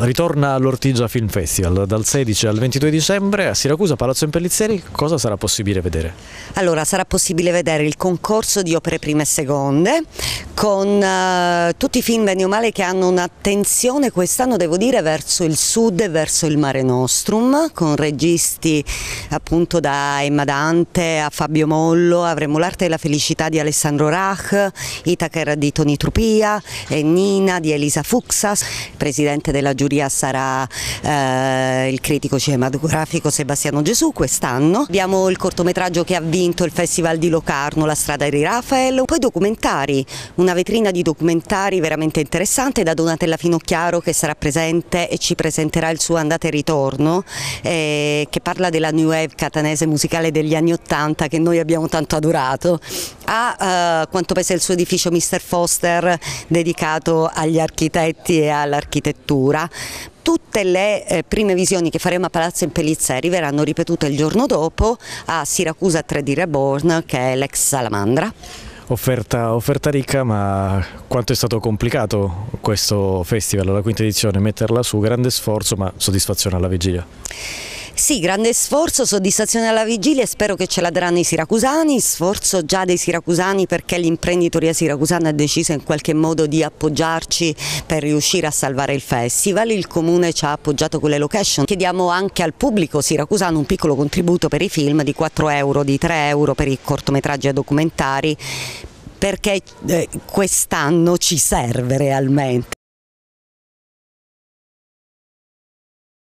ritorna all'Ortigia Film Festival dal 16 al 22 dicembre a Siracusa, Palazzo Impellizzeri, cosa sarà possibile vedere? Allora sarà possibile vedere il concorso di opere prime e seconde con eh, tutti i film bene o male che hanno un'attenzione quest'anno devo dire verso il sud e verso il Mare Nostrum con registi appunto da Emma Dante a Fabio Mollo, avremo l'arte e la felicità di Alessandro Rach, Itacher di Toni Trupia e Nina di Elisa Fuxas, presidente della giuria sarà eh, il critico cinematografico Sebastiano Gesù quest'anno. Abbiamo il cortometraggio che ha vinto il Festival di Locarno, La strada di Rafael, poi documentari, una vetrina di documentari veramente interessante da Donatella Finocchiaro che sarà presente e ci presenterà il suo Andate e Ritorno eh, che parla della new wave catanese musicale degli anni Ottanta che noi abbiamo tanto adorato. A eh, quanto pesa il suo edificio Mr. Foster dedicato agli architetti e all'architettura Tutte le eh, prime visioni che faremo a Palazzo Impellizzeri verranno ripetute il giorno dopo a Siracusa 3D Reborn che è l'ex Salamandra. Offerta, offerta, ricca, ma quanto è stato complicato questo festival, la quinta edizione, metterla su, grande sforzo ma soddisfazione alla vigilia. Sì, grande sforzo, soddisfazione alla vigilia e spero che ce la daranno i siracusani, sforzo già dei siracusani perché l'imprenditoria siracusana ha deciso in qualche modo di appoggiarci per riuscire a salvare il festival, il comune ci ha appoggiato con le location, chiediamo anche al pubblico siracusano un piccolo contributo per i film di 4 euro, di 3 euro per i cortometraggi e documentari perché eh, quest'anno ci serve realmente.